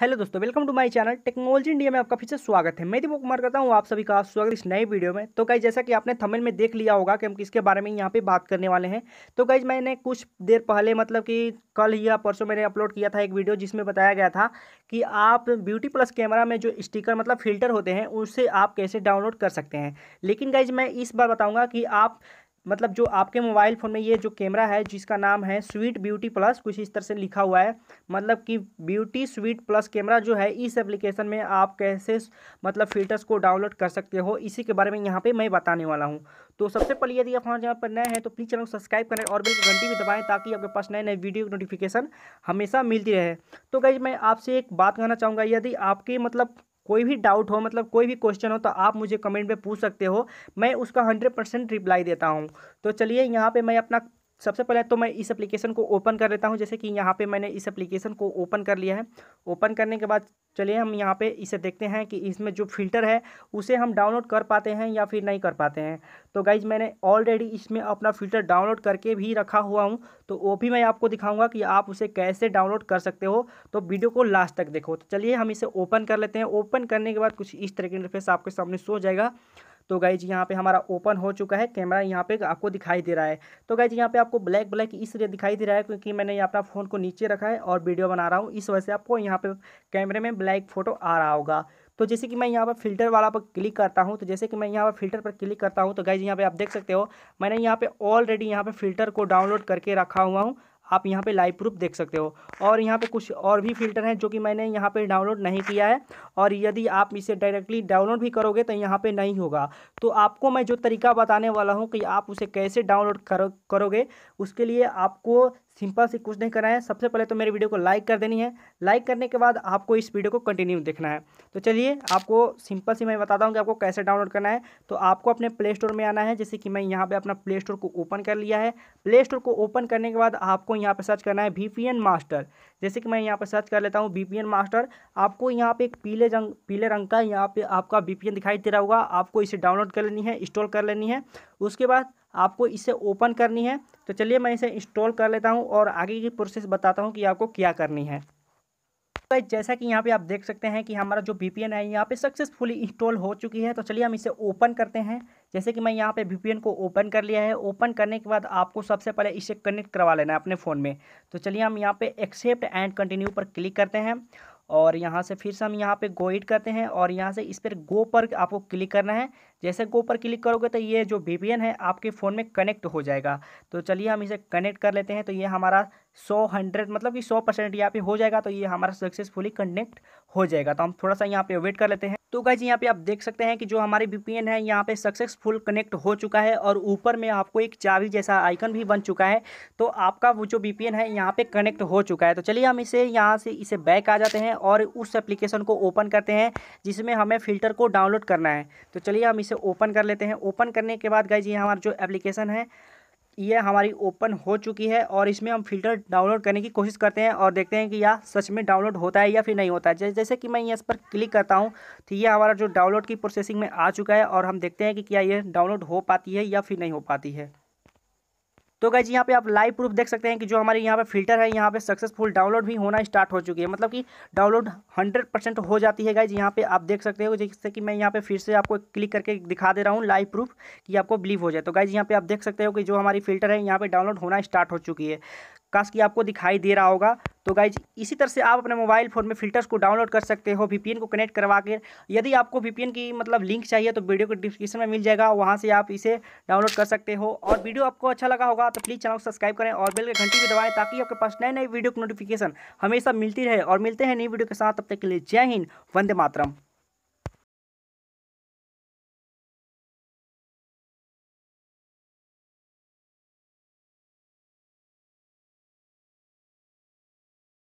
hello दोस्तों welcome to my channel technology India में आपका फिर से स्वागत है मैं दीपक कुमार करता हूँ आप सभी का स्वागत इस नए वीडियो में तो गाइज जैसा कि आपने थंबनेल में देख लिया होगा कि हम किसके बारे में यहाँ पे बात करने वाले हैं तो गाइज मैंने कुछ देर पहले मतलब कि कल ही या परसों मैंने अपलोड किया था एक वीडियो जिसमें बताया गया था कि आप ब्यूटी प्लस कैमरा में जो स्टिकर मतलब फिल्टर होते हैं उससे आप कैसे डाउनलोड कर सकते हैं लेकिन गाइज मैं इस बार बताऊँगा कि आप मतलब जो आपके मोबाइल फ़ोन में ये जो कैमरा है जिसका नाम है स्वीट ब्यूटी प्लस कुछ इस तरह से लिखा हुआ है मतलब कि ब्यूटी स्वीट प्लस कैमरा जो है इस एप्लीकेशन में आप कैसे मतलब फिल्टर्स को डाउनलोड कर सकते हो इसी के बारे में यहाँ पे मैं बताने वाला हूँ तो सबसे पहले यदि आप हमारे यहाँ पर नए हैं तो प्लीज़ चैनल को सब्सक्राइब करें और बिल्कुल घंटी भी दबाएँ ताकि आपके पास नए नए वीडियो नोटिफिकेशन हमेशा मिलती रहे तो गई मैं आपसे एक बात कहना चाहूँगा यदि आपके मतलब कोई भी डाउट हो मतलब कोई भी क्वेश्चन हो तो आप मुझे कमेंट में पूछ सकते हो मैं उसका हंड्रेड परसेंट रिप्लाई देता हूँ तो चलिए यहाँ पे मैं अपना सबसे पहले तो मैं इस एप्लीकेशन को ओपन कर लेता हूँ जैसे कि यहाँ पे मैंने इस एप्लीकेशन को ओपन कर लिया है ओपन करने के बाद चलिए हम यहाँ पे इसे देखते हैं कि इसमें जो फिल्टर है उसे हम डाउनलोड कर पाते हैं या फिर नहीं कर पाते हैं तो गाइज मैंने ऑलरेडी इसमें अपना फ़िल्टर डाउनलोड करके भी रखा हुआ हूँ तो वो भी मैं आपको दिखाऊँगा कि आप उसे कैसे डाउनलोड कर सकते हो तो वीडियो को लास्ट तक देखो तो चलिए हम इसे ओपन कर लेते हैं ओपन करने के बाद कुछ इस तरह के इंटरफेस आपके सामने सो जाएगा तो गाइज यहाँ पे हमारा ओपन हो चुका है कैमरा यहाँ पे आपको दिखाई दे रहा है तो गाइज यहाँ पे आपको ब्लैक ब्लैक इसलिए दिखाई दे रहा है क्योंकि मैंने अपना फ़ोन को नीचे रखा है और वीडियो बना रहा हूँ इस वजह से आपको यहाँ पे कैमरे में ब्लैक फ़ोटो आ रहा होगा तो जैसे कि मैं यहाँ पर फिल्टर वाला पर क्लिक करता हूँ तो जैसे कि मैं यहाँ पर फिल्टर पर क्लिक करता हूँ तो गाइज यहाँ पर आप देख सकते हो मैंने यहाँ पर ऑलरेडी यहाँ पर फिल्टर को डाउनलोड करके रखा हुआ हूँ आप यहाँ पे लाइव प्रूफ देख सकते हो और यहाँ पे कुछ और भी फिल्टर हैं जो कि मैंने यहाँ पे डाउनलोड नहीं किया है और यदि आप इसे डायरेक्टली डाउनलोड भी करोगे तो यहाँ पे नहीं होगा तो आपको मैं जो तरीका बताने वाला हूँ कि आप उसे कैसे डाउनलोड करो करोगे उसके लिए आपको सिंपल से कुछ नहीं करना है सबसे पहले तो मेरे वीडियो को लाइक कर देनी है लाइक करने के बाद आपको इस वीडियो को कंटिन्यू देखना है तो चलिए आपको सिंपल से मैं बताता हूँ कि आपको कैसे डाउनलोड करना है तो आपको अपने प्ले स्टोर में आना है जैसे कि मैं यहाँ पर अपना प्ले स्टोर को ओपन कर लिया है प्ले स्टोर को ओपन करने के बाद आपको यहाँ पर सर्च करना है वी मास्टर जैसे कि मैं यहाँ पर सर्च कर लेता हूँ वी मास्टर आपको यहाँ पर एक पीले रंग पीले रंग का यहाँ पर आपका वी दिखाई दे रहा होगा आपको इसे डाउनलोड कर लेनी है इंस्टॉल कर लेनी है उसके बाद आपको इसे ओपन करनी है तो चलिए मैं इसे इंस्टॉल कर लेता हूँ और आगे की प्रोसेस बताता हूँ कि आपको क्या करनी है तो गाइस जैसा कि यहाँ पे आप देख सकते हैं कि हमारा जो वी है यहाँ पे सक्सेसफुली इंस्टॉल हो चुकी है तो चलिए हम इसे ओपन करते हैं जैसे कि मैं यहाँ पे वी को ओपन कर लिया है ओपन करने के बाद आपको सबसे पहले इसे कनेक्ट करवा लेना है अपने फ़ोन में तो चलिए हम यहाँ पे एक्सेप्ट एंड कंटिन्यू पर क्लिक करते हैं और यहाँ से फिर से हम यहाँ पे गो एड करते हैं और यहाँ से इस पर गो पर आपको क्लिक करना है जैसे गो पर क्लिक करोगे तो ये जो वी है आपके फ़ोन में कनेक्ट हो जाएगा तो चलिए हम इसे कनेक्ट कर लेते हैं तो ये हमारा सौ हंड्रेड मतलब कि सौ परसेंट यहाँ पे हो जाएगा तो ये हमारा सक्सेसफुली कनेक्ट हो जाएगा तो हम थोड़ा सा यहाँ पर वेट कर लेते हैं तो गाइज यहाँ पे आप देख सकते हैं कि जो हमारे वीपीएन है यहाँ पे सक्सेसफुल कनेक्ट हो चुका है और ऊपर में आपको एक चाबी जैसा आइकन भी बन चुका है तो आपका वो जो वीपीएन है यहाँ पे कनेक्ट हो चुका है तो चलिए हम इसे यहाँ से इसे बैक आ जाते हैं और उस एप्लीकेशन को ओपन करते हैं जिसमें हमें फ़िल्टर को डाउनलोड करना है तो चलिए हम इसे ओपन कर लेते हैं ओपन करने के बाद गाइज ये हमारा जो एप्लीकेशन है ये हमारी ओपन हो चुकी है और इसमें हम फिल्टर डाउनलोड करने की कोशिश करते हैं और देखते हैं कि यह सच में डाउनलोड होता है या फिर नहीं होता है जैसे कि मैं इस पर क्लिक करता हूँ तो ये हमारा जो डाउनलोड की प्रोसेसिंग में आ चुका है और हम देखते हैं कि क्या ये डाउनलोड हो पाती है या फिर नहीं हो पाती है तो गाइज यहाँ पे आप लाइव प्रूफ देख सकते हैं कि जो हमारे यहाँ पे फिल्टर है यहाँ पे सक्सेसफुल डाउनलोड भी होना स्टार्ट हो चुकी है मतलब कि डाउनलोड हंड्रेड परसेंट हो जाती है गाइज यहाँ पे आप देख सकते हो जैसे कि मैं यहाँ पे फिर से आपको क्लिक करके दिखा दे रहा हूँ लाइव प्रूफ कि आपको बिलीव हो जाए तो गाइज यहाँ पे आप देख सकते हो कि जो हमारी फिल्टर है यहाँ पे डाउनलोड होना स्टार्ट हो चुकी है काश कि आपको दिखाई दे रहा होगा तो गाइज इसी तरह से आप अपने मोबाइल फ़ोन में फिल्टर्स को डाउनलोड कर सकते हो वी को कनेक्ट करवा कर यदि आपको वी की मतलब लिंक चाहिए तो वीडियो को डिस्क्रिप्शन में मिल जाएगा वहाँ से आप इसे डाउनलोड कर सकते हो और वीडियो आपको अच्छा लगा होगा तो प्लीज़ चैनल को सब्सक्राइब करें और बेल के घंटी भी दबाएँ ताकि आपके पास नए नए वीडियो की नोटिफिकेशन हमेशा मिलती रहे और मिलते हैं नई वीडियो के साथ तब तक के लिए जय हिंद वंदे मातरम